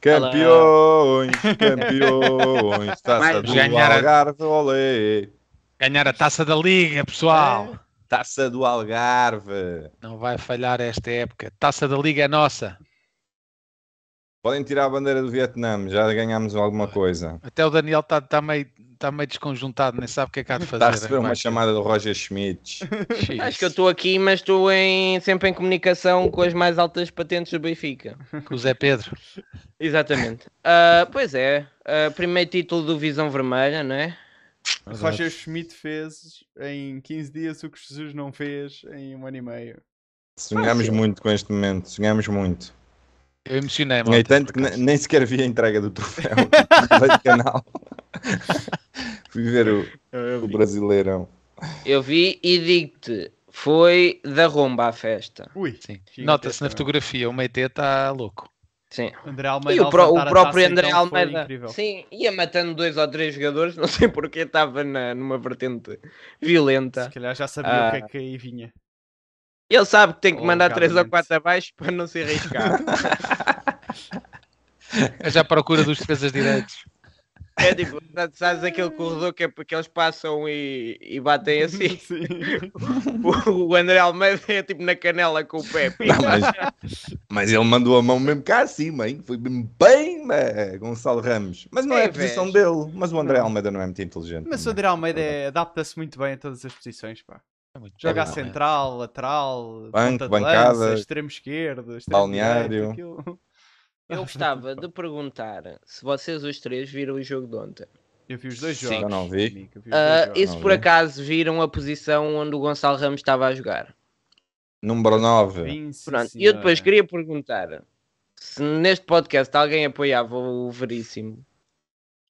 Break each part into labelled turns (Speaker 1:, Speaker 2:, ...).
Speaker 1: Campeões, é- campeões, taça do ganhar Algarve, olê. Ganhar a taça da Liga, pessoal. É? Taça do Algarve. Não vai
Speaker 2: falhar esta época. Taça da Liga é nossa.
Speaker 1: Podem tirar a bandeira do Vietnã, já ganhámos alguma coisa. Até
Speaker 2: o Daniel está tá meio, tá meio desconjuntado, nem sabe o que é que há de
Speaker 1: tá fazer. Está a receber né? uma chamada do Roger Schmidt.
Speaker 3: Acho que eu estou aqui, mas estou em, sempre em comunicação com as mais altas patentes do Benfica.
Speaker 1: Com o Zé Pedro.
Speaker 3: Exatamente. Uh, pois é, uh, primeiro título do Visão Vermelha, não é? Exato. Roger Schmidt
Speaker 4: fez em 15 dias o que Jesus não fez em um ano e meio. Sonhamos
Speaker 1: muito com este momento, sonhamos muito. Eu emocionei, mano. tanto que nem sequer vi a entrega do troféu tipo, do canal. Fui ver o, o Brasileirão.
Speaker 3: Eu vi e digo-te, foi da rumba à festa. Ui, nota-se na fotografia, o Meite está louco. Sim. André Almeida e o, pro, o tá próprio assim, André então, Almeida sim, ia matando dois ou três jogadores, não sei porque estava numa vertente violenta. Se calhar já sabia ah, o que é ah. que aí vinha. Ele sabe que tem que mandar 3 ou 4 abaixo para não se arriscar. é já à
Speaker 2: procura dos defesas direitos.
Speaker 3: É tipo, sabes aquele corredor que é porque eles passam e, e batem assim. o, o, André Almeida é tipo na canela com o pé. Mas,
Speaker 1: mas, ele mandou a mão mesmo cá acima, hein? foi bem, bem eh, Gonçalo Ramos. Mas não é, é a posição dele. Mas o André Almeida não é muito inteligente.
Speaker 4: Mas o é? André Almeida é- adapta-se muito bem a todas as posições. Pá. É Jogar é? central, lateral, Banco, bancada,
Speaker 1: lança, extremo
Speaker 3: esquerdo, extremo balneário. Direito, eu gostava de perguntar se vocês os três viram o jogo de ontem. Eu vi os dois Sim. jogos. Eu não vi. Eu uh, e se por vi. acaso viram a posição onde o Gonçalo Ramos estava a jogar?
Speaker 1: Número 9. Pronto. E eu depois
Speaker 3: queria perguntar se neste podcast alguém apoiava o Veríssimo.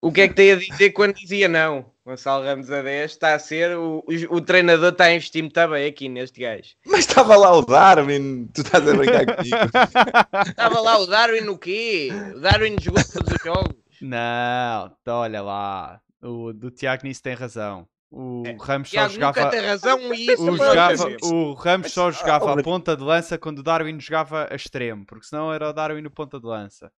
Speaker 3: O que é que tem a dizer quando dizia não? Gonçalo Ramos a 10 está a ser. O, o, treinador está a investir muito bem aqui neste gajo.
Speaker 1: Mas estava lá o Darwin, tu estás a brincar comigo.
Speaker 3: estava lá o Darwin no quê? O Darwin jogou todos os jogos.
Speaker 4: Não, tá olha lá. O do Tiago nisso tem razão. O é, Ramos só jogava. razão, o, Ramos só jogava ah, a ponta de lança quando o Darwin jogava a extremo, porque senão era o Darwin no ponta de lança.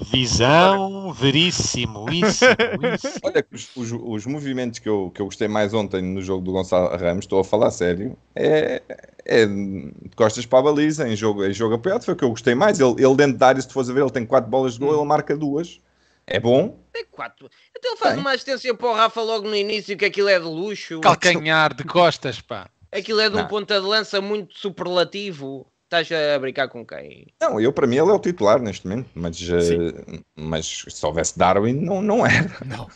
Speaker 1: Visão veríssimo, isso. isso. Olha, os, os, os, movimentos que eu, que eu gostei mais ontem no jogo do Gonçalo Ramos, estou a falar sério, é, é de costas para a baliza, em jogo, em jogo apoiado, foi o que eu gostei mais. Ele, ele dentro da área, se tu fores a ver, ele tem quatro bolas de gol, hum. ele marca duas. É bom.
Speaker 3: Tem quatro. Então ele faz tem. uma assistência para o Rafa logo no início, que aquilo é de luxo.
Speaker 2: Calcanhar de costas, pá.
Speaker 3: Aquilo é de um ponta de lança muito superlativo. Estás a brincar com quem?
Speaker 1: Não, eu para mim ele é o titular neste momento, mas, uh, mas se houvesse Darwin não, não era. Não.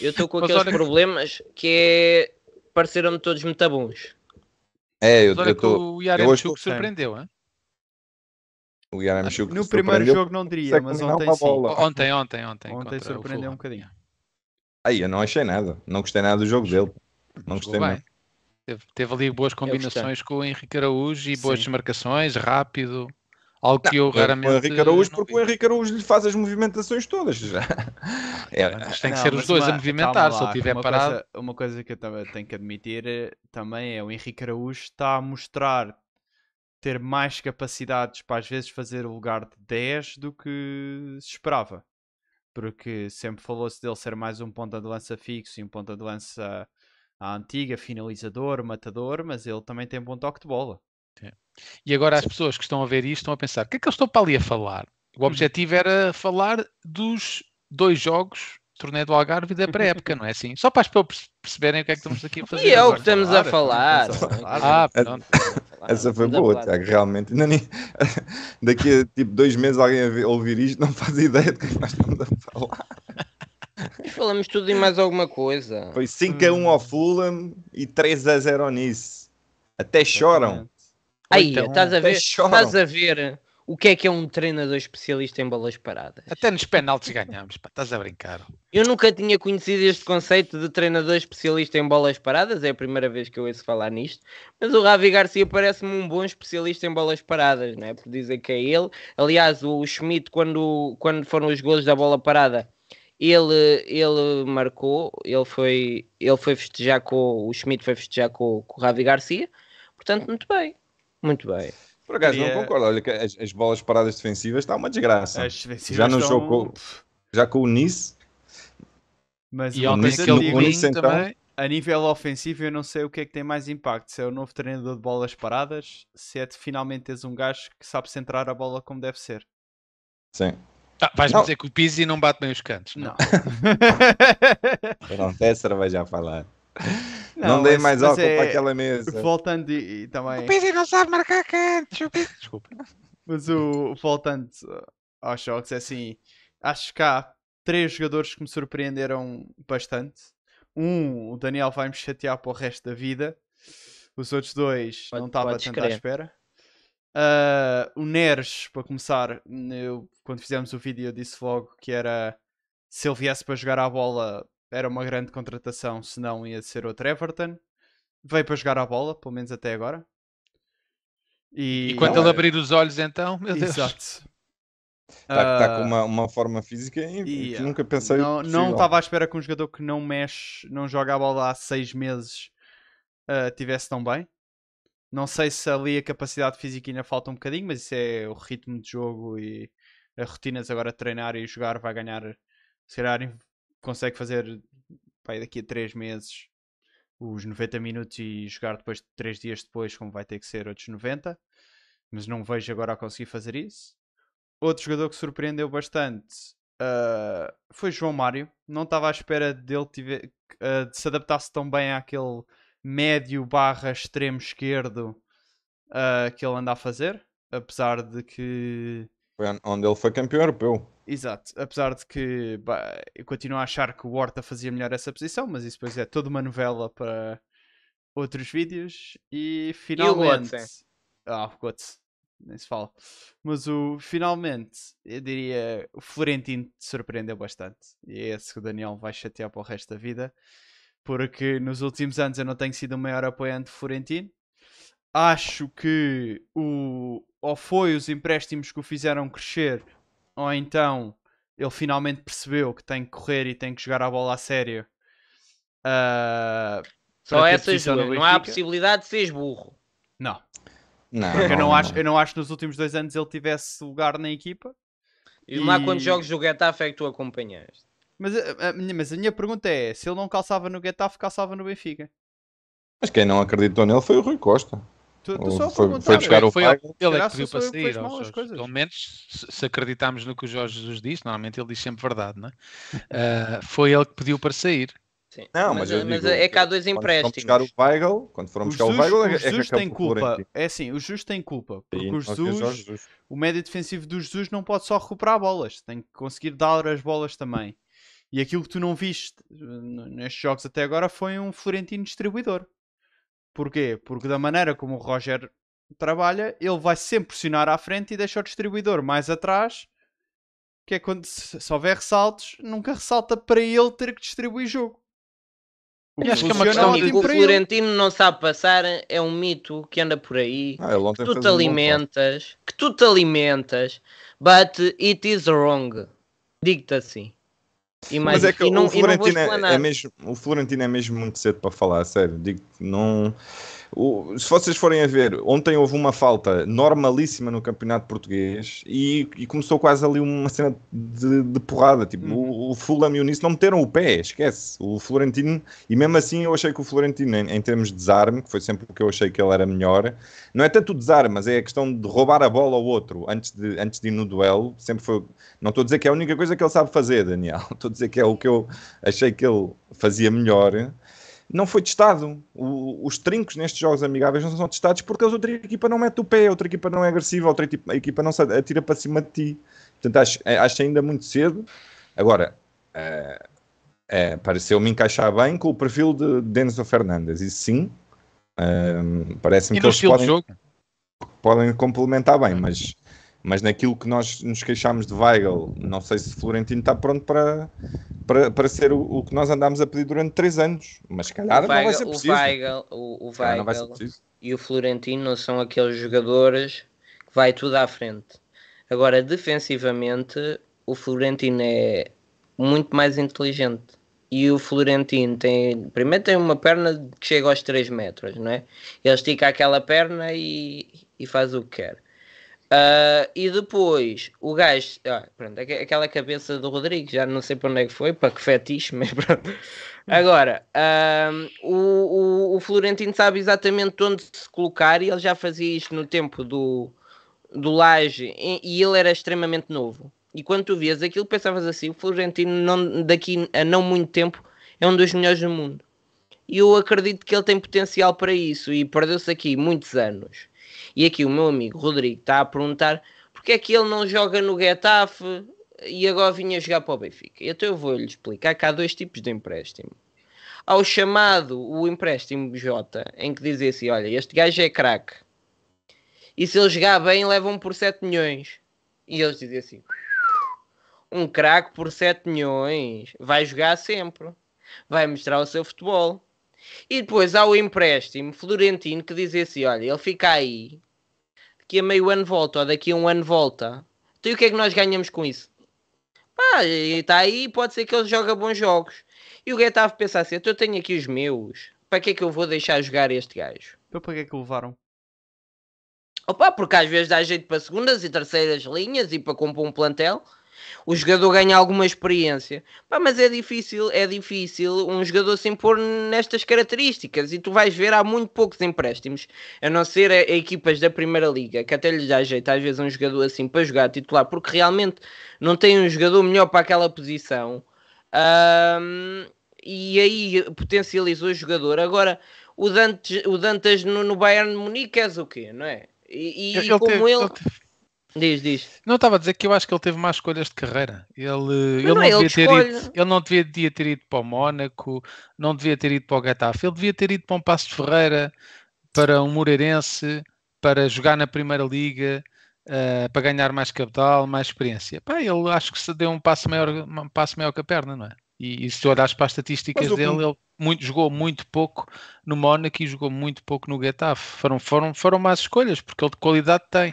Speaker 3: eu estou com mas aqueles olha... problemas que é pareceram-me todos muito bons.
Speaker 1: É, eu, estou olha tô, o Yaremchuk surpreendeu, hein? O Yaremchuk No primeiro jogo
Speaker 4: não diria, mas
Speaker 2: ontem sim. Ontem, ontem, ontem. Ontem surpreendeu um bocadinho.
Speaker 1: Aí, eu não achei nada. Não gostei nada do jogo dele. Não gostei nada.
Speaker 2: Teve, teve ali boas é combinações com o Henrique Araújo e boas Sim. desmarcações, rápido. Algo não, que eu raramente. O Henrique Araújo,
Speaker 1: porque vi. o Henrique Araújo lhe faz as movimentações todas. Já. É, mas tem que não, ser os dois uma, a movimentar, lá, se ele tiver parado. Coisa,
Speaker 4: uma coisa que eu tenho que admitir eh, também é o Henrique Araújo está a mostrar ter mais capacidades para às vezes fazer o lugar de 10 do que se esperava. Porque sempre falou-se dele ser mais um ponta de lança fixo e um ponta de lança a antiga, finalizador, matador, mas ele também tem bom toque de bola.
Speaker 2: É. E agora as pessoas que estão a ver isto estão a pensar: o que é que eu estou para ali a falar? O uhum. objetivo era falar dos dois jogos torneio do Algarve da pré-época, não é assim? Só para as perceberem o que é que estamos aqui a fazer. E é o que estamos a falar. Ah,
Speaker 1: Essa foi boa, Tiago, realmente. Não, nem... Daqui a tipo dois meses alguém a ouvir isto não faz ideia do é que nós estamos a falar.
Speaker 3: Mas falamos tudo e mais alguma coisa. Foi 5 a 1
Speaker 1: hum. ao Fulham e 3 a 0 ao Nice. Até choram. Aí, então, estás a ver? Estás
Speaker 3: a ver o que é que é um treinador especialista em bolas paradas? Até nos penaltis ganhamos, pá, estás a brincar. Eu nunca tinha conhecido este conceito de treinador especialista em bolas paradas, é a primeira vez que eu ouço falar nisto, mas o Ravi Garcia parece-me um bom especialista em bolas paradas, não é? Por dizer que é ele. Aliás, o Schmidt, quando, quando foram os golos da bola parada, ele, ele marcou, ele foi, ele foi festejar com o Schmidt, foi festejar com, com o Ravi Garcia, portanto, muito bem, muito bem. Por acaso, Queria... não concordo. Olha, as, as, bolas paradas defensivas está uma desgraça. já
Speaker 1: no estão... jogo, já com o Nice.
Speaker 4: Mas e o Nice, no, nice então... também, a nível ofensivo, eu não sei o que é que tem mais impacto. Se é o novo treinador de bolas paradas, se é de finalmente teres um gajo que sabe centrar a bola como deve ser. Sim. Ah, Vais-me dizer
Speaker 2: que o Pizzi não bate bem os cantos. Não.
Speaker 1: o tem vai já falar. Não, não dei mas, mais álcool é... para aquela mesa.
Speaker 2: Voltando e, e, também.
Speaker 4: O
Speaker 3: Pizzi não sabe
Speaker 2: marcar cantos. Pizzi...
Speaker 4: Desculpa. Mas o voltando aos jogos, é assim. Acho que há três jogadores que me surpreenderam bastante. Um, o Daniel vai me chatear para o resto da vida. Os outros dois Pode, não estava tanto à espera. Uh, o Neres, para começar, eu, quando fizemos o vídeo, eu disse logo que era se ele viesse para jogar à bola, era uma grande contratação, se não ia ser outro Everton. Veio para jogar à bola, pelo menos até agora. E, e quando ele abrir os olhos, então, meu Deus. Exato. Está uh, tá com ah, uma,
Speaker 1: uma, forma física e yeah. nunca pensei. Não, não estava
Speaker 4: à espera que um jogador que não mexe, não joga a bola há seis meses, uh, tivesse tão bem. Não sei se ali a capacidade física ainda falta um bocadinho, mas isso é o ritmo de jogo e as rotinas agora treinar e jogar vai ganhar. Se calhar consegue fazer vai daqui a 3 meses os 90 minutos e jogar depois 3 dias depois, como vai ter que ser outros 90. Mas não vejo agora a conseguir fazer isso. Outro jogador que surpreendeu bastante uh, foi João Mário. Não estava à espera dele tiver, uh, de se adaptasse tão bem àquele médio barra extremo esquerdo uh, que ele anda a fazer, apesar de que.
Speaker 1: Foi onde ele foi campeão europeu.
Speaker 4: Exato, apesar de que bah, eu continuo a achar que o Horta fazia melhor essa posição, mas isso depois é toda uma novela para outros vídeos. E finalmente. E o ah, o nem se fala. Mas o finalmente, eu diria, o Florentino te surpreendeu bastante. E é esse que o Daniel vai chatear para o resto da vida porque nos últimos anos eu não tenho sido o maior apoiante de Florentino. Acho que o, ou foi os empréstimos que o fizeram crescer, ou então ele finalmente percebeu que tem que correr e tem que jogar a bola a sério. Uh, Só essas duas. Não há a
Speaker 3: possibilidade de seres burro.
Speaker 4: Não. Não, Porque eu não, acho, eu não acho que nos últimos dois anos ele tivesse lugar na equipa. E, e... lá quantos jogos do Getafe é que tu acompanhaste? Mas a, eh, a, minha, mas a minha pergunta é: se ele não calçava no Getafe,
Speaker 2: calçava no Benfica?
Speaker 1: Mas quem não acreditou nele foi o Rui Costa. Tu, tu só foi, foi buscar o foi, pai. Ele
Speaker 2: é que pediu para sair. Aos, pelo menos, se acreditarmos no que o Jorge Jesus diz, normalmente ele diz sempre verdade, não é? uh, foi ele que pediu para sair. Sim. Não, mas, mas, eh, digo,
Speaker 4: mas, é que há dois empréstimos.
Speaker 1: Quando buscar o Weigl, quando foram buscar o Weigl, é, o Jesus tem culpa.
Speaker 4: É assim, o Jesus tem culpa. Porque Sim, o Jesus, o médio defensivo do Jesus não pode só recuperar bolas, tem que conseguir dar as bolas também. E aquilo que tu não viste nestes jogos até agora foi um Florentino distribuidor. Porquê? Porque da maneira como o Roger trabalha, ele vai sempre pressionar à frente e deixa o distribuidor mais atrás. Que é quando se, houver ressaltos, nunca ressalta para ele ter que distribuir jogo. O acho que é uma questão é de o Florentino
Speaker 3: não sabe passar, é um mito que anda por aí, ah, que tu te alimentas, um que tu te alimentas, but it is wrong. Digo-te assim. E mais, Mas é que não, o, Florentino é, é mesmo,
Speaker 1: o Florentino é mesmo muito cedo para falar, sério. Digo, não o, se vocês forem a ver, ontem houve uma falta normalíssima no campeonato português e, e começou quase ali uma cena de, de porrada. Tipo, uhum. o, o Fulham e o Nice não meteram o pé, esquece. O Florentino, e mesmo assim eu achei que o Florentino, em, em termos de desarme, que foi sempre o que eu achei que ele era melhor, não é tanto o desarme, mas é a questão de roubar a bola ao outro antes de, antes de ir no duelo. Sempre foi. Não estou a dizer que é a única coisa que ele sabe fazer, Daniel. Estou a dizer que é o que eu achei que ele fazia melhor não foi testado. O, os trincos nestes jogos amigáveis não são testados porque a outra equipa não mete o pé, a outra equipa não é agressiva, a outra equipa, a equipa não se atira para cima de ti. Portanto, acho, acho ainda muito cedo. Agora, é, é, pareceu-me encaixar bem com o perfil de Denis Fernandes. Eh, e sim, é, parece-me que eles podem, podem complementar bem, mas mas naquilo que nós nos queixámos de Weigl, não sei se Florentino está pronto para, para, para ser o, o que nós andámos a pedir durante três anos.
Speaker 3: Mas se calhar Weigl, não vai ser preciso. O Weigl, o, o Weigl e o Florentino são aqueles jogadores que vai tudo à frente. Agora, defensivamente, o Florentino é muito mais inteligente e o Florentino tem, primeiro tem uma perna que chega aos 3 metros, não é? Ele estica aquela perna e, e faz o que quer. Uh, e depois o gajo, ah, pronto, aquela cabeça do Rodrigo, já não sei para onde é que foi, para que fetiche, mas pronto. Agora, uh, o, o, Florentino sabe exatamente onde se colocar e ele já fazia isto no tempo do, do Laje e, e ele era extremamente novo. E quando tu vias aquilo, pensavas assim: o Florentino, não, daqui a não muito tempo, é um dos melhores do mundo. E eu acredito que ele tem potencial para isso e perdeu-se aqui muitos anos e aqui o meu amigo Rodrigo está a perguntar porque é que ele não joga no Getafe e agora vinha jogar para o Benfica. Então eu vou-lhe explicar que há dois tipos de empréstimo. Há o chamado, o empréstimo J, em que dizia assim, olha, este gajo é craque. E se ele jogar bem, levam por 7 milhões. E eles diziam assim, um craque por 7 milhões vai jogar sempre. Vai mostrar o seu futebol. E depois há o empréstimo Florentino que diz assim: olha, ele fica aí, daqui a meio ano volta, ou daqui a um ano volta. Então e o que é que nós ganhamos com isso? Pá, está aí, pode ser que ele joga bons jogos. E o Getafe pensa assim: então, eu tenho aqui os meus, para que é que eu vou deixar jogar este gajo? Então para que é que o levaram? Opa, porque às vezes dá jeito para segundas e terceiras linhas e para compor um plantel. O jogador ganha alguma experiência. Pá, mas é difícil, é difícil um jogador se impor nestas características. E tu vais ver, há muito poucos empréstimos, a não ser a, a equipas da Primeira Liga, que até lhes dá jeito às vezes um jogador assim para jogar titular, porque realmente não tem um jogador melhor para aquela posição. Um, e aí potencializa o jogador. Agora, o Dantes, o no, no Bayern de Munique és o quê, não é? E, e ele como teve, ele... ele teve
Speaker 2: Diz, diz. Não estava a dizer que eu acho que ele teve más escolhas de carreira. Ele, ele não, não, é devia ele ter escolhe. ido, né? ele não devia, devia, ter ido para o Mónaco, não devia ter ido para o Getafe, ele devia ter ido para um Passo de Ferreira, para um Moreirense, para jogar na Primeira Liga, uh, para ganhar mais capital, mais experiência. Pá, ele acho que se deu um passo maior, um passo maior que a perna, não é? E, e se olhares para as estatísticas dele, ele muito, jogou muito pouco no Mónaco e jogou muito pouco no Getafe. Foram, foram, foram más escolhas, porque ele de qualidade tem.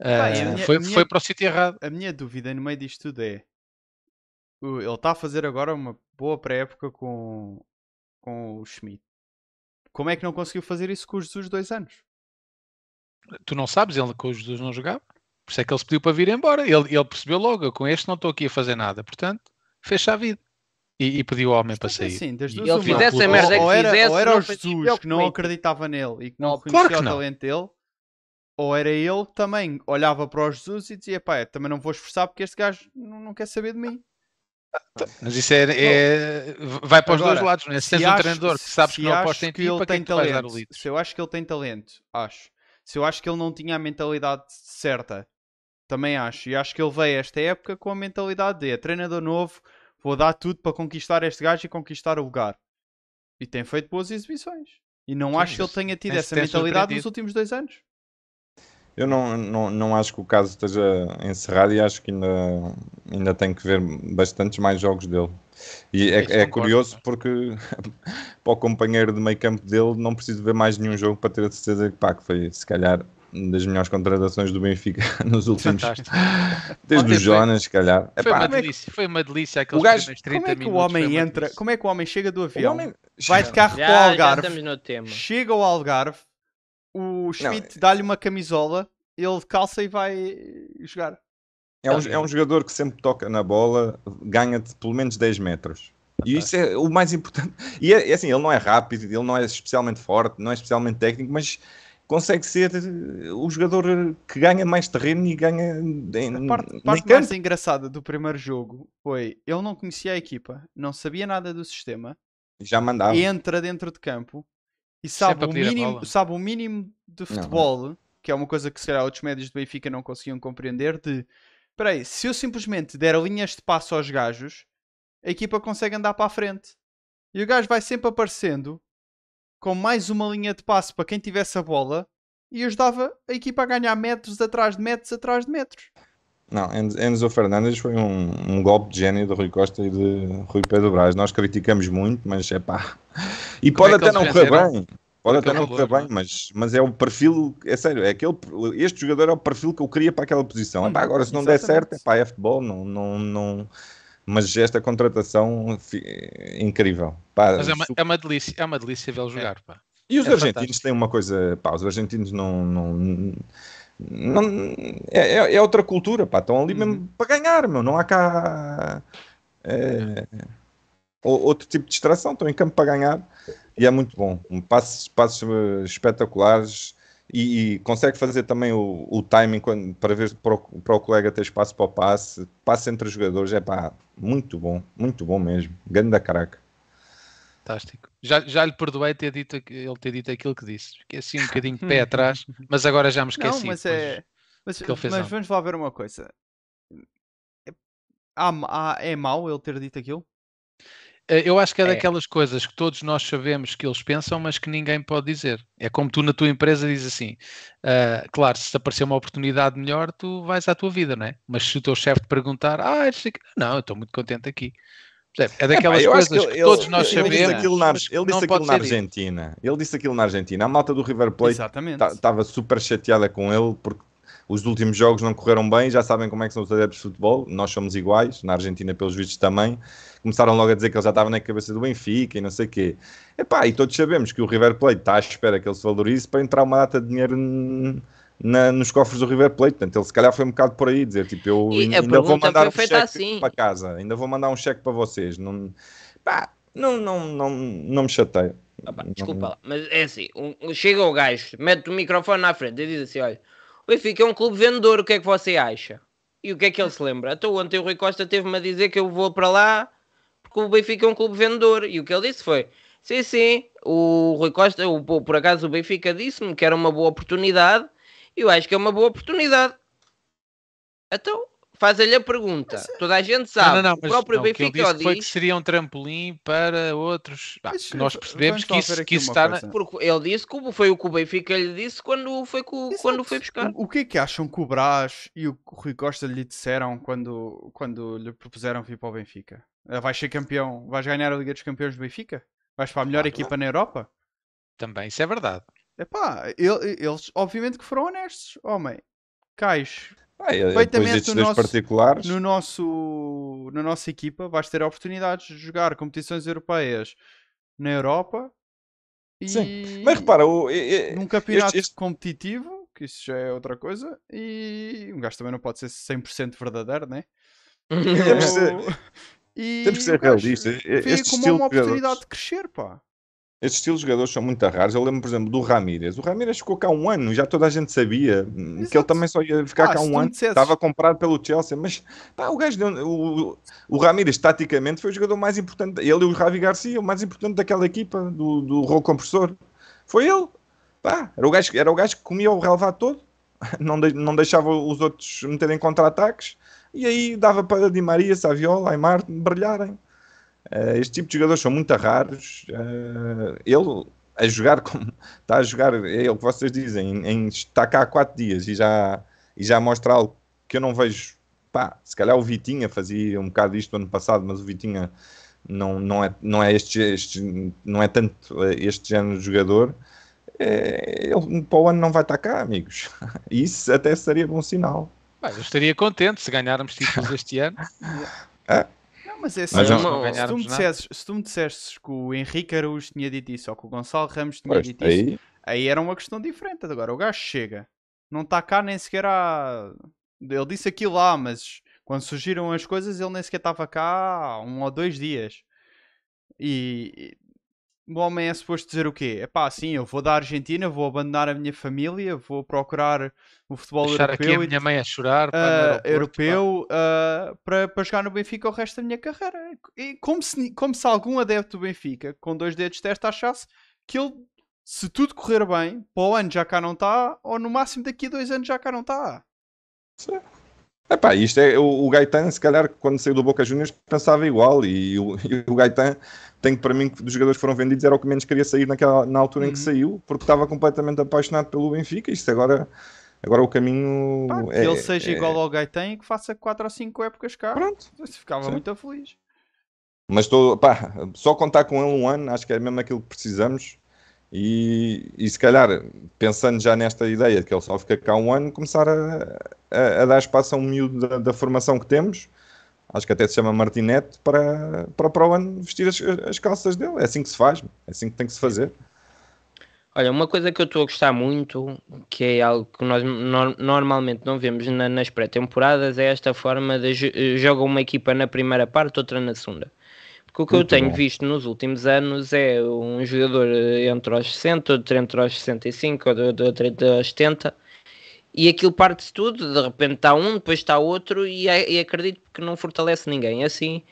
Speaker 2: Ah, minha, foi, minha, foi para o sítio
Speaker 4: errado. A minha dúvida no meio disto tudo é: ele está a fazer agora uma boa pré-época com, com
Speaker 2: o Schmidt. Como é que não conseguiu fazer isso com os Jesus dois anos? Tu não sabes, ele com os Jesus não jogava. Por isso é que ele se pediu para vir embora. Ele, ele percebeu logo: com este não estou aqui a fazer nada. Portanto, fecha a vida. E, e, pediu ao homem para é sair. Assim, das duas e ele fizesse a merda
Speaker 4: que ou, fizesse, ou era, ou era o Jesus tipo que não acreditava nele e que não, não reconhecia claro que não. o talento dele, ou era ele também olhava para o Jesus e dizia: pá, também não vou esforçar porque este gajo não, não quer saber de mim.
Speaker 2: Tá, mas isso é, é vai para os Agora, dois lados, né? se tens um treinador
Speaker 4: que sabes que não aposta em ti, ele para tem talento, Se eu acho que ele tem talento, acho. Se eu acho que ele não tinha a mentalidade certa, também acho. E acho que ele veio esta época com a mentalidade de é treinador novo, vou dar tudo para conquistar este gajo e conquistar o lugar. E tem feito boas exibições. E não Sim, acho que ele tenha tido essa mentalidade nos últimos dois anos.
Speaker 1: Eu não, não, não acho que o caso esteja encerrado e acho que ainda, ainda tem que ver bastantes mais jogos dele. E é, é curioso porque para o companheiro de meio campo dele não preciso ver mais nenhum jogo para ter a certeza que, pá, que foi se calhar das melhores contratações do Benfica nos últimos. Fantástico. Desde o Jonas, se calhar. Foi, Epá, uma
Speaker 2: é delícia, foi uma delícia aqueles o gajo, 30 como é que minutos, o homem entra?
Speaker 4: Como é que o homem chega do avião? Homem... Vai de carro Já, para o Algarve.
Speaker 1: Chega ao Algarve,
Speaker 4: o Schmidt eh, dá-lhe uma camisola, ele calça e vai jogar.
Speaker 1: É um, é um jogador que sempre toca na bola, ganha de pelo menos 10 metros. E isso é o mais importante. E é, é, assim, ele não é rápido, ele não é especialmente forte, não é especialmente técnico, mas consegue ser eh, o jogador que ganha mais terreno e ganha. Em, a parte, parte mais engraçada do primeiro
Speaker 4: jogo foi: eu não conhecia a equipa, não sabia nada do sistema.
Speaker 1: Já mandava. Entra
Speaker 4: dentro de campo e é sabe o, mínimo, sabe o mínimo de futebol, não, que é uma coisa que se calhar outros médios do Benfica não conseguiam compreender, de espera aí, se eu simplesmente der linhas de passo aos gajos, a equipa consegue andar para a frente. E o gajo vai sempre aparecendo com mais uma linha de passo para quem tivesse a bola e ajudava a equipa a ganhar metros atrás de metros atrás de metros.
Speaker 1: Não, Enzo Fernandes foi um, um golpe de gênio do Rui Costa e de Rui Pedro Braz. Nós criticamos muito, mas é pá,
Speaker 3: e é pode é até não correr bem. Pode até não correr bem,
Speaker 1: mas, mas é o perfil, é sério, é aquele, este jogador é o perfil que eu queria para aquela posição. epá, uhum, agora, se não exatamente. der certo, epá, é futebol, não, não, não, mas esta contratação é incrível. Pá, mas é uma,
Speaker 2: é uma, delícia, é uma delícia vê-lo é. jogar. É.
Speaker 1: E os é argentinos fantástico. têm uma coisa, pá, os argentinos não. não, não é, é, é outra cultura, pá, estão ali mesmo uhum. para ganhar, meu, não há cá. Eh, é, outro tipo de distração, estão em campo para ganhar e é muito bom. Um passos, passos eh, espetaculares e, e, consegue fazer também o, o timing quando, para ver para o, para o, colega ter espaço para o passe, passe entre os jogadores, é pá, muito bom, muito bom mesmo. Ganho da caraca.
Speaker 2: Fantástico. Já, já lhe perdoei ter dito, ele ter dito aquilo que disse. Esqueci assim um bocadinho de pé atrás, mas agora já me esqueci. Não, mas é... Mas, mas
Speaker 4: vamos lá ver uma coisa. Hum, é, há, há, é mau ele ter dito aquilo? Eh, eu acho que é, é, daquelas
Speaker 2: coisas que todos nós sabemos que eles pensam, mas que ninguém pode dizer. É como tu na tua empresa dizes assim: uh, claro, se te aparecer uma oportunidade melhor, tu vais à tua vida, não é? Mas se o teu chefe te perguntar, ah, não, eu estou muito contente aqui. É daquelas é, coisas que, que ele, todos nós ele sabemos. Disse aquilo na, ele disse aquilo na
Speaker 1: Argentina. Ele disse aquilo na Argentina. A malta do River Plate estava super chateada com ele porque os últimos jogos não correram bem, já sabem como é que são os adeptos de futebol, nós somos iguais, na Argentina, pelos vistos, também. Começaram logo a dizer que ele já estava na cabeça do Benfica e não sei o quê. Epá, e todos sabemos que o River Plate está à espera que ele se valorize para entrar uma data de dinheiro na, nos cofres do River Plate. Portanto, ele se calhar foi um bocado por aí dizer: tipo, eu e ainda vou mandar um cheque assim. para casa, ainda vou mandar um cheque para vocês. Não, pá, não, não, não, não me chatei.
Speaker 3: desculpa, lá, mas é assim: um, chega o gajo, mete o microfone na frente e diz assim: olha, o Benfica é um clube vendedor, o que é que você acha? E o que é que ele se lembra? Então ontem o Rui Costa teve-me a dizer que eu vou para lá porque o Benfica é um clube vendedor. E o que ele disse foi: sim, sim, o Rui Costa, o, por acaso o Benfica disse-me que era uma boa oportunidade. e Eu acho que é uma boa oportunidade. Então, faz-lhe a pergunta. Mas, é- Toda a gente sabe. Não, não, não, o próprio não, Benfica que eu disse foi que
Speaker 2: seria um trampolim para outros. mas, nós percebemos
Speaker 3: que isso, que isso está. Na... Porque ele disse que foi o que o Benfica lhe disse quando foi, co... quando foi buscar.
Speaker 4: O, o, que é que acham que o Brás e o Rui Costa lhe disseram quando, quando lhe propuseram vir para o Benfica? Eh, vais ser campeão, vais ganhar a Liga dos Campeões do Benfica? Vais para a melhor equipa
Speaker 2: na Europa? Também, isso é verdade.
Speaker 4: Epá, ele, eles obviamente que foram honestos, homem. Cais, ah, é, Perfeitamente no nosso, particulares... no nosso, na nossa equipa vais ter oportunidades de jogar competições europeias na Europa e Sim. Mas repara, o, e, e, num campeonato este, este... competitivo, que isso já é outra coisa, e um gajo também não pode ser 100% verdadeiro, né? Temos, que ser... e, Temos que ser realistas. Vê como uma oportunidade de crescer, pá.
Speaker 1: Estes estilos de jogadores são muito raros. Eu lembro, por exemplo, do Ramírez. O Ramírez ficou cá um ano, já toda a gente sabia Exato. Hum, que ele também só ia ficar ah, cá um ano. Dissesses... Estava comprado pelo Chelsea, mas pá, o gajo deu, o, o Ramírez, taticamente, foi o jogador mais importante. Ele e o Ravi Garcia, o mais importante daquela equipa, do, do rol compressor. Foi ele. Pá, era, o gajo, era o gajo que comia o relevado todo, não, de, não deixava os outros meterem contra-ataques, e aí dava para Di Maria, Saviola, Aymar brilharem. Uh, este tipo de jogadores são muito raros. Uh, ele a jogar como está a jogar, é o que vocês dizem, em, está cá há 4 dias e já, e já mostra algo que eu não vejo. Pá, se calhar o Vitinha fazia um bocado isto ano passado, mas o Vitinha não, não, é, não é este, este não é tanto eh, este género de jogador. É, ele para o ano não vai estar cá, amigos. Isso até seria bom sinal.
Speaker 2: Mas eu estaria contente se ganharmos títulos este ano.
Speaker 1: Ah, mas é assim, mas, é se,
Speaker 4: tu me dissesses, que o Henrique Araújo tinha dito isso ou que o Gonçalo Ramos tinha pois, dito aí... isso, aí era uma questão diferente. Agora, o gajo chega, não está cá nem sequer há. Ele disse aquilo lá, mas quando surgiram as coisas ele nem sequer estava cá há um ou dois dias. E, o homem é suposto dizer o quê? É pá, sim, eu vou da Argentina, vou abandonar a minha família, vou procurar
Speaker 2: o futebol Deixar europeu. Aqui a minha mãe a chorar para uh, europeu
Speaker 4: ah, para, para jogar no Benfica o resto da minha carreira. E como se, como se algum adepto do Benfica, com dois dedos de testa, achasse que ele, se tudo correr bem, para o ano já cá não está, ou no máximo daqui a dois anos já cá não está.
Speaker 1: Sim. É pá, isto é. O, o Gaetan, se calhar, quando saiu do Boca Juniors, pensava igual. E o, e o Gaetan, tem para mim que dos jogadores que foram vendidos era o que menos queria sair naquela, na altura uhum. em que uhum. saiu, porque estava completamente apaixonado pelo Benfica. Isto agora. Agora o caminho. Pá, que é- ele seja é, igual
Speaker 4: ao Gaetan e que faça 4 ou 5 épocas cá. Pronto. Se ficava Sim. muito feliz.
Speaker 1: Mas estou. Pá, só contar com ele um ano, acho que é mesmo aquilo que precisamos. E, e se calhar, pensando já nesta ideia de que ele só fica cá um ano, começar a, a, a dar espaço a um miúdo da, da, formação que temos, acho que até se chama Martinete, para, para, para o ano vestir as, as calças dele. É assim que se faz, é assim que tem que se
Speaker 3: fazer. Olha, uma coisa que eu estou a gostar muito, que é algo que nós no, normalmente não vemos na, nas pré-temporadas, é esta forma de jogar uma equipa na primeira parte, outra na segunda. Porque o que Muito eu tenho bom. visto nos últimos anos é um jogador entre os 60, outro entre os 65, outro entre os 70 e aquilo parte de tudo, de repente está um, depois está outro, e, é, e, acredito que não fortalece ninguém. Assim,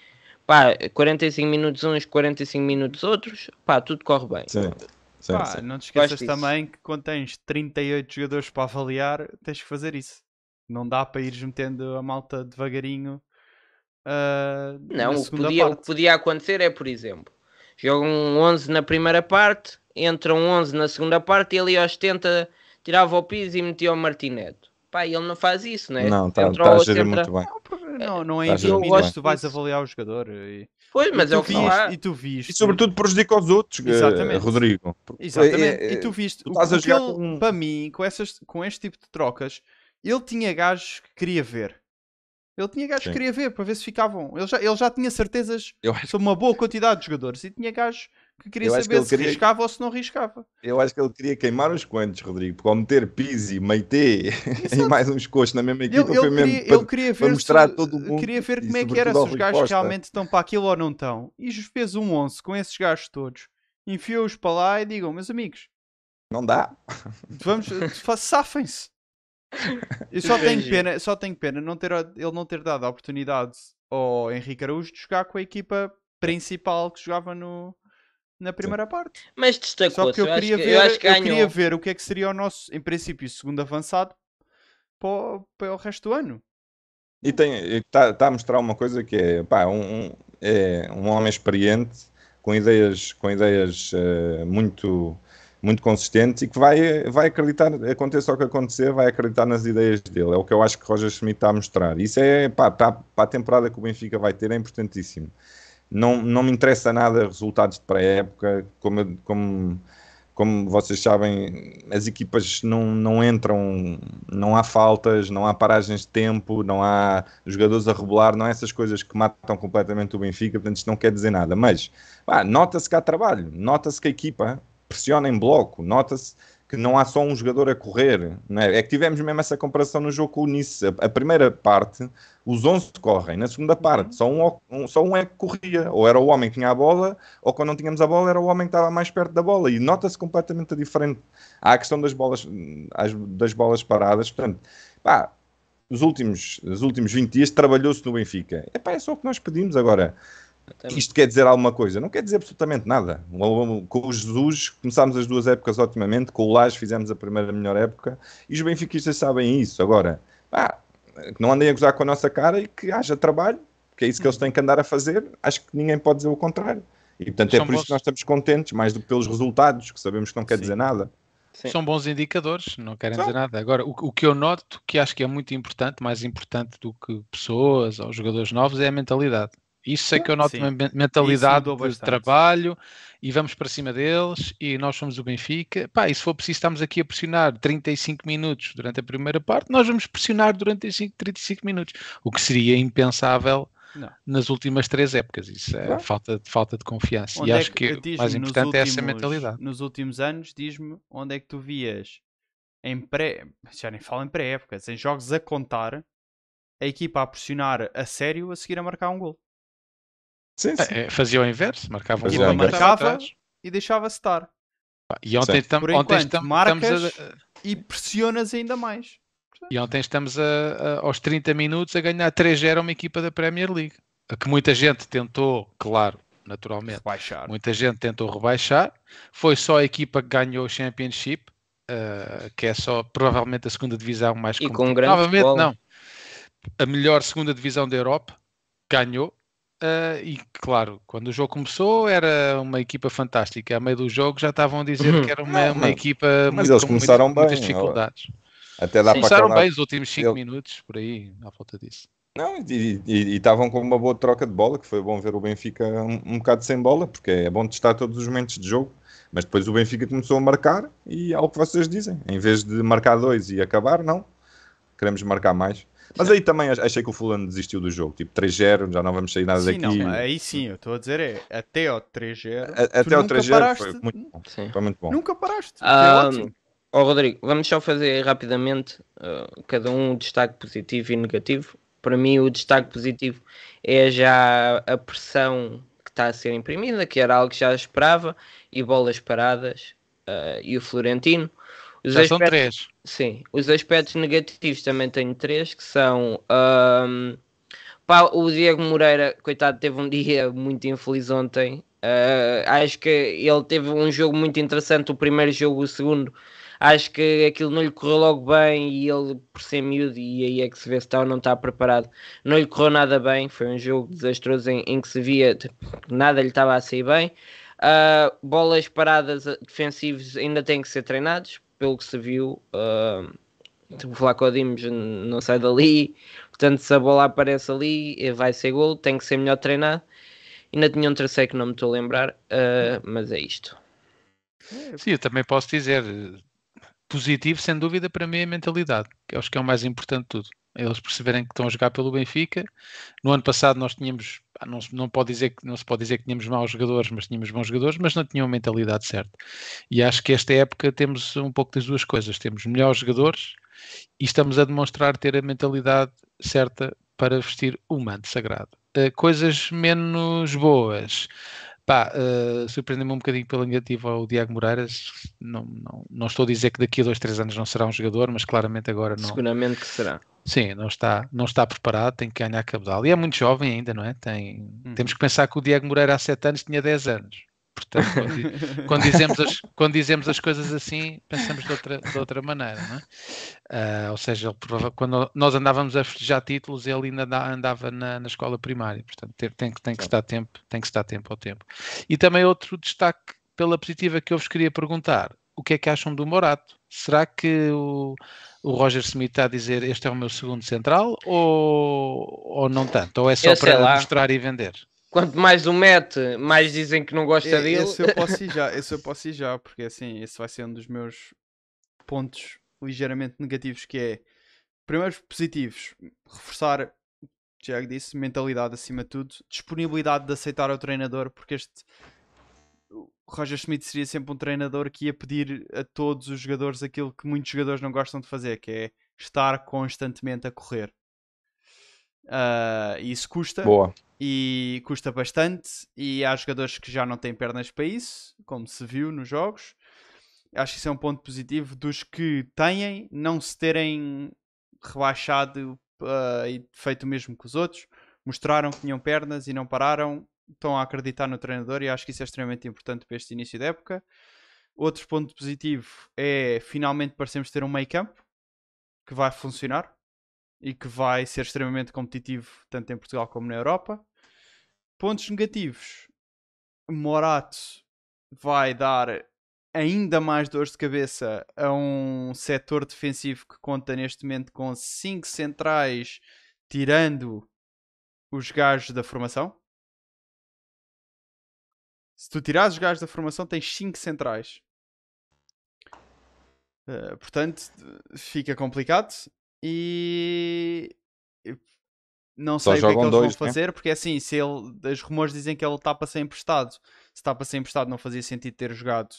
Speaker 3: pá, 45 minutos uns, 45 minutos outros, pá, tudo corre bem. Sim. sim, pá, sim. Não te esqueças
Speaker 4: também que quando tens 38 jogadores para avaliar, tens que fazer isso. Não dá para ires metendo a malta devagarinho Uh,
Speaker 3: não, o que, podia, o que, podia, acontecer é, por exemplo, jogam um 11 na primeira parte, entram um 11 na segunda parte e ali aos 70 tirava o piso e metia o Martineto. Pá, ele não faz isso, né? Não, está tá a gerir entra... muito bem. Não, é, não é tá isso. Gosto, tu vais
Speaker 4: avaliar o jogador. E... Pois, mas é o
Speaker 3: viste, E tu viste.
Speaker 4: E sobretudo
Speaker 1: prejudica os outros, eh, Exatamente. Rodrigo. Exatamente. É, é, e tu viste. Tu estás o, a jogar ele,
Speaker 4: com... Para mim, com, essas, com este tipo de trocas, ele tinha gajos que queria ver. Ele tinha gajos Sim. que queria ver para ver se ficavam. Ele já, ele já tinha certezas acho... sobre uma boa quantidade de jogadores e tinha gajos que queria saber que se queria... riscava
Speaker 1: ou se não riscava. Eu acho que ele queria queimar uns quantos, Rodrigo, porque ao meter Pizzi, Meite e mais uns coxos na mesma equipa ele, foi mesmo queria, para, queria ver para mostrar se, todo mundo. Queria ver como é que era se os gajos realmente
Speaker 4: estão para aquilo ou não estão. E fez um 11 com esses gajos todos. Enfiou-os para lá e digam, meus amigos... Não dá. Vamos, safem-se. Eu só tenho pena, só tenho pena não ter, ele não ter dado a oportunidade ao Henrique Araújo de jogar com a equipa principal que jogava no, na primeira parte.
Speaker 3: Mas destacou Só que eu, eu queria, que, ver, eu, que eu queria
Speaker 4: ver o que é que seria o nosso, em princípio, segundo avançado para o, para o resto do ano.
Speaker 1: E está tá a mostrar uma coisa que é, pá, um, é um homem experiente com ideias, com ideias uh, muito muito consistente e que vai, vai acreditar, aconteça o que acontecer, vai acreditar nas ideias dele. É o que eu acho que Roger Schmidt está a mostrar. Isso é pá, para tá, para a temporada que o Benfica vai ter, é importantíssimo. Não, não me interessa nada resultados de pré-época, como, como, como vocês sabem, as equipas não, não entram, não há faltas, não há paragens de tempo, não há jogadores a rebolar, não há essas coisas que matam completamente o Benfica, portanto isto não quer dizer nada. Mas nota-se que há trabalho, nota-se que a equipa pressiona em bloco, nota-se que não há só um jogador a correr. É? é? que tivemos mesmo essa comparação no jogo com o Nice. A, primeira parte, os 11 correm. Na segunda parte, uhum. só um, um, só um é que corria. Ou era o homem que tinha a bola, ou quando não tínhamos a bola, era o homem que estava mais perto da bola. E nota-se completamente diferente. Há a questão das bolas, das bolas paradas. Portanto, pá, os últimos, os últimos 20 dias trabalhou-se no Benfica. Epá, é só o que nós pedimos agora. Isto quer dizer alguma coisa? Não quer dizer absolutamente nada. Com o Jesus começámos as duas épocas otimamente, com o Lage fizemos a primeira melhor época e os benfiquistas sabem isso. Agora, pá, que não andem a gozar com a nossa cara e que haja trabalho, que é isso que eles têm que andar a fazer. Acho que ninguém pode dizer o contrário. E portanto é São é por bons. isso que nós estamos contentes, mais do que pelos resultados, que sabemos que não quer Sim. dizer nada.
Speaker 2: Sim. São bons indicadores, não querem Só. dizer nada. Agora, o, o, que eu noto, que acho que é muito importante, mais importante do que pessoas ou jogadores novos, é a mentalidade. Isso é que eu noto Sim. uma mentalidade de bastante. trabalho e vamos para cima deles e nós somos o Benfica. Pá, e se for preciso, estamos aqui a pressionar 35 minutos durante a primeira parte, nós vamos pressionar durante 35, 35 minutos, o que seria impensável não. nas últimas três épocas. Isso é claro. falta, falta de confiança. Onde e é acho que, que o mais importante últimos, é essa mentalidade.
Speaker 4: Nos últimos anos, diz-me onde é que tu vias em pré. Já nem falo em pré-épocas, em jogos a contar, a equipa a pressionar a sério a seguir a marcar um gol.
Speaker 2: Sim, sim. É, é, fazia o inverso, marcava um e marcava
Speaker 4: e deixava estar.
Speaker 2: E ontem, tam, Por ontem enquanto, marcas estamos
Speaker 4: a... e pressionas ainda mais.
Speaker 2: E ontem estamos a, a, aos 30 minutos a ganhar 3-0 a uma equipa da Premier League. A que muita gente tentou, claro, naturalmente. Rebaixar. Muita gente tentou rebaixar. Foi só a equipa que ganhou o Championship, uh, que é só provavelmente a segunda divisão mais E com um grande Novamente, futebol. não. A melhor segunda divisão da Europa ganhou Uh, e claro, quando o jogo começou era uma equipa fantástica. A meio do jogo já estavam a dizer que uhum. era uma, uma equipa mas muito, eles começaram muito, bem, muitas dificuldades.
Speaker 1: Até dá para começaram bem os
Speaker 2: últimos 5 ele... minutos por aí, à volta disso.
Speaker 1: Não, e estavam com uma boa troca de bola, que foi bom ver o Benfica um, um bocado sem bola, porque é bom testar todos os momentos de jogo. Mas depois o Benfica começou a marcar e é o que vocês dizem. Em vez de marcar dois e acabar, não. Queremos marcar mais. Mas aí também achei que o fulano desistiu do jogo. Tipo, 3-0, já não vamos sair nada sim, daqui. Não, aí
Speaker 4: sim, eu estou a dizer é até ao 3-0. Até ao 3-0 foi muito
Speaker 1: bom. Sim. Foi muito bom. Nunca paraste. Ah, foi
Speaker 3: ótimo. Oh, Rodrigo, vamos só fazer rapidamente uh, cada um o destaque positivo e negativo. Para mim, o destaque positivo é já a pressão que está a ser imprimida, que era algo que já esperava, e bolas paradas, uh, e o Florentino. Os Já aspectos, são três. Sim. Os aspectos negativos também tenho três, que são. Um, pá, o Diego Moreira, coitado, teve um dia muito infeliz ontem. Uh, acho que ele teve um jogo muito interessante, o primeiro jogo, o segundo. Acho que aquilo não lhe correu logo bem e ele, por ser miúdo, e aí é que se vê se está ou não está preparado, não lhe correu nada bem. Foi um jogo desastroso em, em que se via que tipo, nada lhe estava a sair bem. Uh, bolas paradas defensivas ainda têm que ser treinados, pelo que se viu, uh, o Flaco Dimes não sai dali, portanto, se a bola aparece ali, eh, vai ser golo, tem que ser melhor treinado. Ainda tinha um terceiro que não me estou a lembrar, uh, mas é isto. É, sim, eu também posso dizer positivo, sem dúvida, para mim é a mentalidade, que
Speaker 2: acho que é o mais importante de tudo. É eles perceberem que estão a jogar pelo Benfica. No ano passado nós tínhamos não, não, pode dizer que, não se pode dizer que tínhamos maus jogadores, mas tínhamos bons jogadores, mas não tinham a mentalidade certa. E acho que esta época temos um pouco das duas coisas: temos melhores jogadores e estamos a demonstrar ter a mentalidade certa para vestir o manto sagrado. Uh, coisas menos boas. Pá, uh, surpreendeu-me um bocadinho pela negativa o Diago Moreira. Não, não, não estou a dizer que daqui a dois, três anos não será um jogador, mas claramente agora não.
Speaker 3: Seguramente que será
Speaker 2: Sim, não está, não está preparado, tem que ganhar cabedal. E é muito jovem ainda, não é? Tem, hum. Temos que pensar que o Diego Moreira há 7 anos tinha 10 anos. Portanto, quando, quando, dizemos as, quando dizemos as coisas assim, pensamos de outra, de outra maneira, não é? Uh, ou seja, ele, quando nós andávamos a festejar títulos, ele ainda andava na, na escola primária. Portanto, tem, tem, tem, que estar tempo, tem que estar tempo ao tempo. E também outro destaque pela positiva que eu vos queria perguntar. O que é que acham do Morato? Será que o, o Roger Smith está a dizer este é o meu segundo central ou, ou não tanto? Ou é só para mostrar e vender?
Speaker 3: Quanto mais o mete, mais dizem que não gosta é, dele. Esse eu posso ir já, esse eu posso ir
Speaker 4: já, porque assim, esse vai ser um dos meus pontos ligeiramente negativos que é primeiros positivos, reforçar Tiago disse, mentalidade acima de tudo, disponibilidade de aceitar o treinador, porque este o Roger Schmidt seria sempre um treinador que ia pedir a todos os jogadores aquilo que muitos jogadores não gostam de fazer, que é estar constantemente a correr. Uh, isso custa Boa. e custa bastante. E há jogadores que já não têm pernas para isso, como se viu nos jogos. Acho que isso é um ponto positivo dos que têm, não se terem rebaixado uh, e feito o mesmo que os outros. Mostraram que tinham pernas e não pararam estão a acreditar no treinador e acho que isso é extremamente importante para este início da época. Outro ponto positivo é finalmente parecemos ter um meio campo que vai funcionar e que vai ser extremamente competitivo tanto em Portugal como na Europa. Pontos negativos. Morato vai dar ainda mais dores de cabeça a um setor defensivo que conta neste momento com 5 centrais, tirando os gajos da formação. Se tu tirares os gajos da formação, tens 5 centrais. Uh, portanto, fica complicado e não sei o que é que eles dois, vão né? fazer, né? porque é assim, se ele, os rumores dizem que ele está para ser emprestado. Se está para ser emprestado, não fazia sentido ter jogado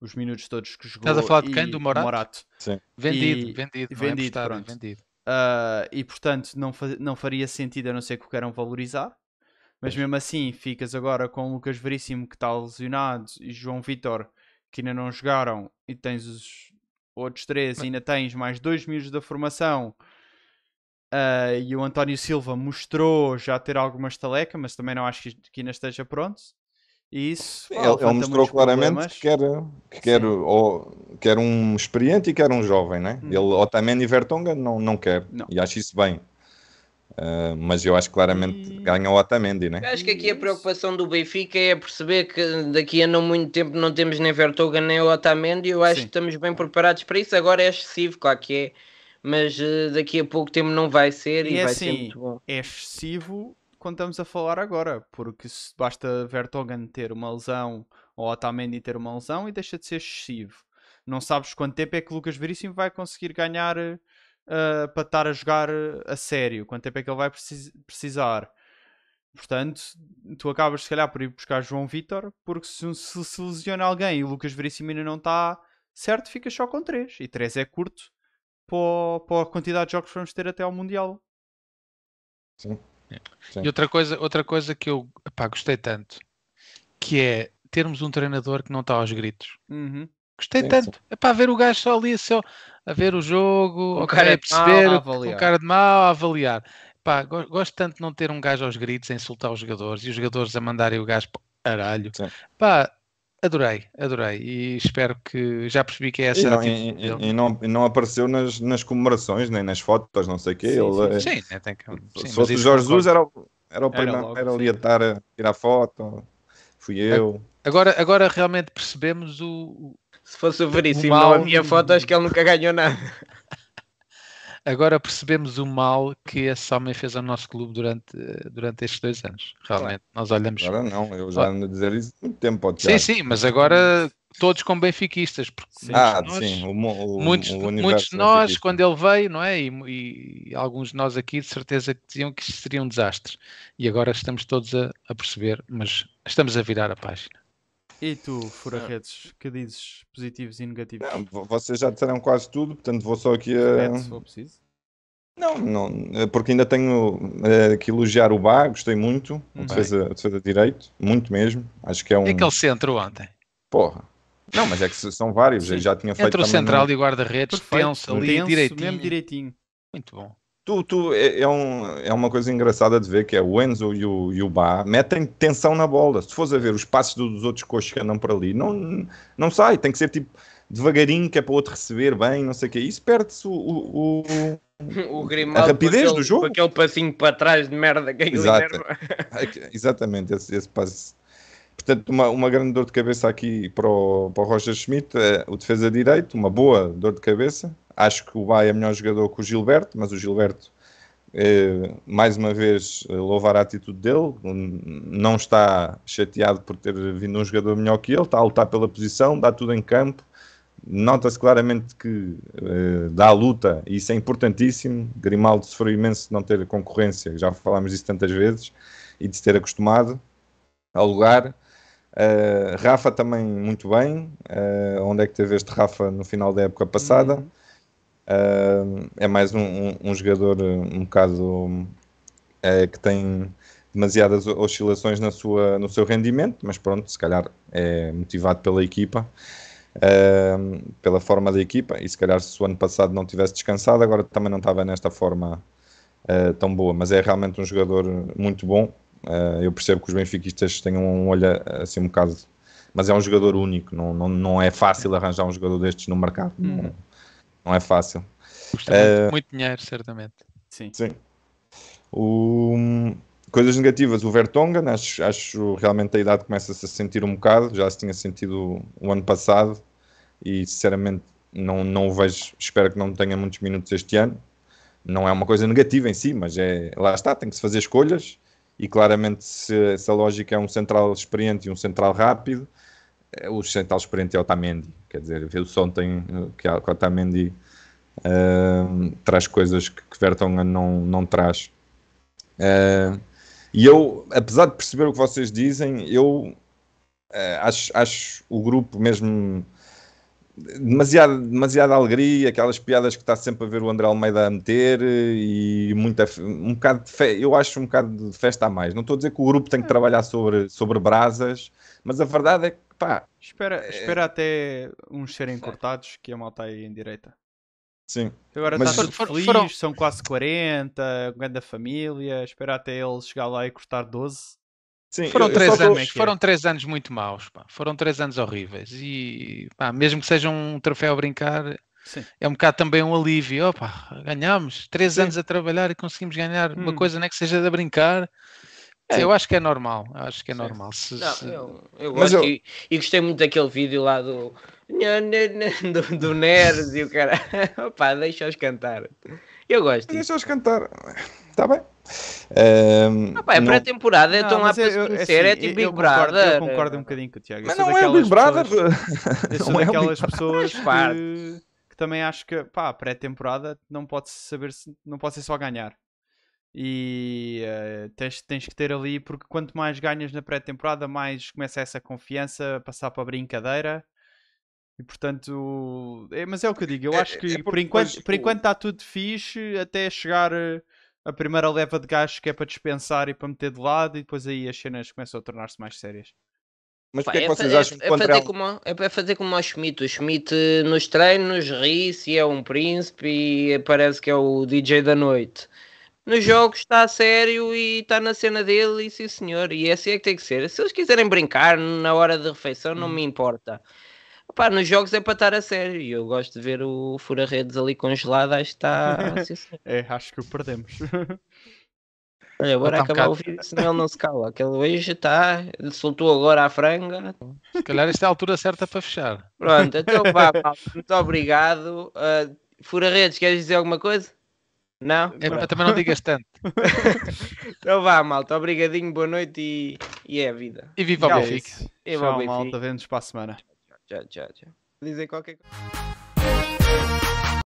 Speaker 4: os minutos todos que jogou. Estás a falar de quem? Do Morato? Morato. Sim. Vendido, e, vendido, é vendido, é pronto. vendido. Uh, e portanto, não, não faria sentido a não ser que o queiram valorizar. Mas mesmo assim, ficas agora com o Lucas Veríssimo que está lesionado e João Vitor que ainda não jogaram e tens os outros três ainda tens mais dois miúdos da formação. Uh, e o António Silva mostrou já ter alguma estaleca, mas também não acho que, que ainda esteja pronto. E isso ele, ele, mostrou claramente problemas.
Speaker 1: que, quer, que quer, ou, quer um experiente e quer um jovem, né? Hum. Ele, Otamendi e Vertonghen, não, não quer. Não. E acho isso bem. Uh, mas eu acho claramente hum. ganha o Otamendi, né?
Speaker 3: Eu acho que aqui a preocupação do Benfica é perceber que daqui a não muito tempo não temos nem Vertogen nem o Otamendi. Eu acho Sim. que estamos bem preparados para isso. Agora é excessivo, claro que é, mas uh, daqui a pouco tempo não vai ser e, e é vai assim, ser muito
Speaker 4: bom. É excessivo quando estamos a falar agora, porque basta Vertogen ter uma lesão ou Otamendi ter uma lesão e deixa de ser excessivo. Não sabes quanto tempo é que Lucas Veríssimo vai conseguir ganhar eh, uh, para estar a jogar a sério, quanto tempo é que ele vai precis precisar. Portanto, tu acabas se calhar por ir buscar João Vitor, porque se, se, se lesiona alguém e o Lucas Veríssimo ainda não está certo, fica só com 3. E 3 é curto para, para a quantidade de jogos que vamos ter até ao Mundial.
Speaker 3: Sim. É.
Speaker 2: Sim. E outra coisa, outra coisa que eu epá, gostei tanto, que é termos um treinador que não está aos gritos. Uhum. Gostei sim, tanto. É para ver o gajo só ali, só a ver o jogo, o cara é perceber, o cara de mal a avaliar. Pá, gosto tanto de não ter um gajo aos gritos a insultar os jogadores e os jogadores a mandarem o gajo para aralho. Sim. Pá, adorei, adorei e espero que já percebi que é essa e não, e,
Speaker 1: e não, não, apareceu nas, nas comemorações, nem nas fotos, não sei o quê. Sim, Ele, sim. É... sim né, que... sim, Se fosse o Jorge Jesus, era, era o primeiro, ali a estar a tirar foto, fui eu.
Speaker 2: Agora, agora realmente percebemos o,
Speaker 3: se fosse o Veríssimo mal... a minha foto, acho que ele nunca ganhou nada.
Speaker 2: Agora percebemos o mal que esse homem fez ao nosso clube durante, durante estes dois anos. Realmente,
Speaker 1: nós olhamos. Agora não, eu já ando a dizer isso há muito tempo. ser. sim, sim, mas
Speaker 2: agora todos com benfiquistas. Porque sim. Ah, nós,
Speaker 1: sim, o, o, muitos, o muitos de é nós,
Speaker 2: quando ele veio, não é? E, e, alguns de nós aqui, de certeza que diziam que isto seria um desastre. E agora estamos todos a, a perceber, mas estamos a virar a página.
Speaker 4: E tu, Redes, que dizes positivos e negativos? Não, vocês
Speaker 1: já disseram quase tudo, portanto vou só aqui a. se for preciso. Não, não, eh, porque ainda tenho uh, que elogiar o Bá, gostei muito, uhum. defesa, defesa direito, muito mesmo. Acho que é um. E
Speaker 2: aquele centro ontem?
Speaker 1: Porra. Não, mas é que são vários, já tinha feito. Entre o central de e
Speaker 2: guarda-redes, tenso ali, direitinho. mesmo direitinho. Muito bom.
Speaker 1: Tu, tu, é, é, um, é uma coisa engraçada de ver que é o Enzo e o, e o Bá metem tensão na bola. Se fores a ver os passos dos outros coxos que andam por ali, não, não sai. Tem que ser tipo devagarinho, que é para o outro receber bem, não sei o que. Isso perde-se o, o,
Speaker 3: o, o a rapidez aquele, do jogo. aquele passinho para trás de merda que é Exato. É
Speaker 1: exatamente, esse, esse passo Portanto, uma, uma grande dor de cabeça aqui para o, para o Roger Schmidt, é o defesa direito, uma boa dor de cabeça. Acho que o Bay é melhor jogador que o Gilberto, mas o Gilberto, é, mais uma vez, é, louvar a atitude dele. Não está chateado por ter vindo um jogador melhor que ele, está a lutar pela posição, dá tudo em campo. Nota-se claramente que é, dá a luta, e isso é importantíssimo. Grimaldo sofreu imenso de não ter concorrência, já falámos disso tantas vezes, e de se ter acostumado ao lugar Uh, Rafa também muito bem. Uh, onde é que teve este Rafa no final da época passada? Uhum. Uh, é mais um, um, um, jogador um bocado que tem demasiadas oscilações na sua, no seu rendimento, mas pronto, se calhar é motivado pela equipa, pela forma da equipa, e se calhar se o ano passado não tivesse descansado, agora também não estava nesta forma tão boa, mas é realmente um jogador muito bom Uh, eu percebo que os benfiquistas tenham um olho eh, assim um bocado. Mas é um jogador único, não, não, não é fácil arranjar um jogador destes no mercado. Hum. Não, não, é fácil. Custa uh, muito
Speaker 2: dinheiro, certamente. Sim. Sim.
Speaker 1: O, hum, coisas negativas, o Vertonghen, acho, acho realmente a idade começa-se a sentir um bocado, já se tinha sentido o ano passado e sinceramente não, não o vejo, espero que não tenha muitos minutos este ano. Não é uma coisa negativa em si, mas é, lá está, tem que se fazer escolhas e claramente se, se a lógica é um central experiente e um central rápido, eh, o central experiente é Otamendi, quer dizer, o som tem eh, que o Otamendi uh, traz coisas que, que Vertonghen não, não traz. Uh, e eu, apesar de perceber o que vocês dizem, eu uh, acho, acho o grupo mesmo demasiada, demasiada alegria, aquelas piadas que está sempre a ver o André Almeida a meter e muita, um bocado de fe, eu acho um bocado de festa a mais. Não estou a dizer que o grupo tem que é. trabalhar sobre, sobre brasas, mas a verdade é que pá.
Speaker 4: Espera, é espera
Speaker 1: até
Speaker 4: uns serem cortados que a malta aí em direita.
Speaker 1: Sim. Agora mas... está for,
Speaker 4: feliz, foram... são quase 40, grande família. Espera até ele chegar lá e cortar 12.
Speaker 2: Sim, foram, eu, três anos, foram três anos muito maus, pá. foram três anos horríveis. E pá, mesmo que seja um troféu a brincar, Sim. é um bocado também um alívio. Opa, ganhámos três Sim. anos a trabalhar e conseguimos ganhar hum. uma coisa, não é que seja de brincar. É, eu acho que é
Speaker 3: normal, acho que é Sim. normal. Se, não, se... Eu, eu gosto eu... E, gostei muito daquele vídeo lá do do, do e o cara, opá, deixa-os cantar. Eu gosto. Deixa-os cantar. Está
Speaker 1: bem. Um, ah, pá, é não... pré-temporada, estão lá para se é assim, conhecer, assim, é tipo Big Brother. Eu concordo um bocadinho com o Tiago. Mas não é o Big Brother.
Speaker 3: Pessoas, não é pessoas que,
Speaker 4: que, também acho que a pré-temporada não pode saber se não pode ser só ganhar. E uh, tens, tens que ter ali, porque quanto mais ganhas na pré-temporada, mais começa essa confiança a passar para a brincadeira. E portanto, é, mas é o que eu digo. Eu é, acho que é, por enquanto, por enquanto está tudo fixe até chegar eh, a primeira leva de gás que é para dispensar e para meter de lado, e depois aí as cenas começam a tornar-se mais sérias.
Speaker 3: Mas o é que é que vocês é, acham que é, fazer como, é fazer como o Schmidt. O Schmidt eh, nos treinos ri-se é um príncipe e parece que é o DJ da noite. Nos jogos está a sério e está na cena dele e sim senhor. E assim é que tem que ser. Se eles quiserem brincar na hora de refeição, não uhum. me importa. Pá, nos jogos é para estar a sério. E eu gosto de ver o Fura-Redes ali congelado. Acho que está. é, acho que o perdemos. Olha, bora acabar um o vídeo, senão ele não se cala. Aquele hoje está. Soltou agora a franga. Se calhar esta é a altura certa para fechar. Pronto, então vá, muito obrigado. Uh, Fura-Redes, queres dizer alguma coisa? Não? É, também não digas tanto. então vá, malta. Obrigadinho, boa noite e, e é a vida. E viva o Benfica. Viva o Benfica. malta.
Speaker 4: Vemos para a semana.
Speaker 3: Tchau, tchau, tchau. Dizer qualquer coisa.